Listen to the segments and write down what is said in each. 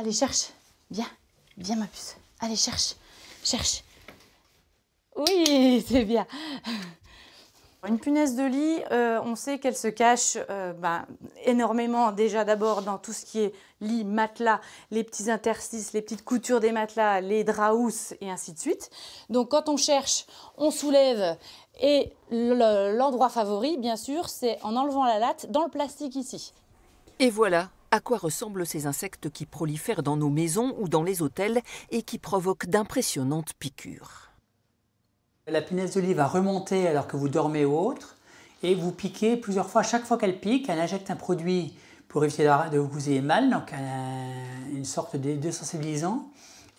Allez, cherche. Viens. Viens, ma puce. Allez, cherche. Cherche. Oui, c'est bien. Une punaise de lit, euh, on sait qu'elle se cache euh, ben, énormément déjà d'abord dans tout ce qui est lit, matelas, les petits interstices, les petites coutures des matelas, les draps et ainsi de suite. Donc quand on cherche, on soulève et l'endroit favori, bien sûr, c'est en enlevant la latte dans le plastique ici. Et voilà, à quoi ressemblent ces insectes qui prolifèrent dans nos maisons ou dans les hôtels et qui provoquent d'impressionnantes piqûres La punaise de lit va remonter alors que vous dormez ou autre et vous piquez plusieurs fois. Chaque fois qu'elle pique, elle injecte un produit pour éviter de vous ayez mal, donc une sorte de désensibilisant.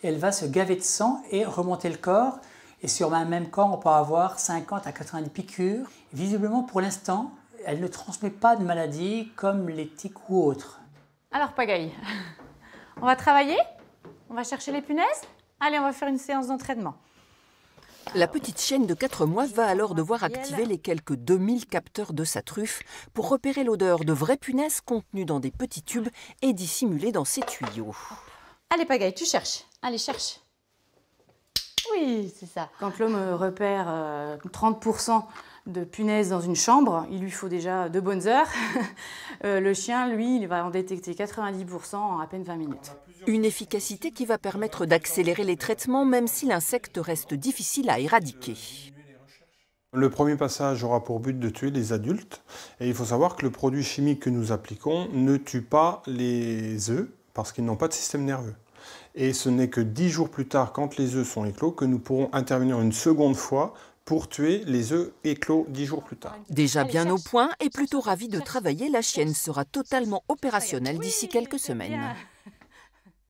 Elle va se gaver de sang et remonter le corps. Et sur un même corps, on peut avoir 50 à 90 piqûres. Visiblement, pour l'instant, elle ne transmet pas de maladies comme les tiques ou autres. Alors, pagaille, on va travailler On va chercher les punaises Allez, on va faire une séance d'entraînement. La petite chienne de 4 mois va alors devoir activer les quelques 2000 capteurs de sa truffe pour repérer l'odeur de vraies punaises contenues dans des petits tubes et dissimulées dans ses tuyaux. Allez, pagaille, tu cherches. Allez, cherche. Oui, c'est ça. Quand l'homme repère 30% euh, de punaises dans une chambre, il lui faut déjà de bonnes heures. Euh, le chien, lui, il va en détecter 90% en à peine 20 minutes. Une efficacité qui va permettre d'accélérer les traitements même si l'insecte reste difficile à éradiquer. Le premier passage aura pour but de tuer les adultes et il faut savoir que le produit chimique que nous appliquons ne tue pas les œufs parce qu'ils n'ont pas de système nerveux. Et ce n'est que dix jours plus tard, quand les œufs sont éclos, que nous pourrons intervenir une seconde fois pour tuer les œufs éclos dix jours plus tard. Déjà bien au point et plutôt ravi de travailler, la chienne sera totalement opérationnelle d'ici quelques semaines.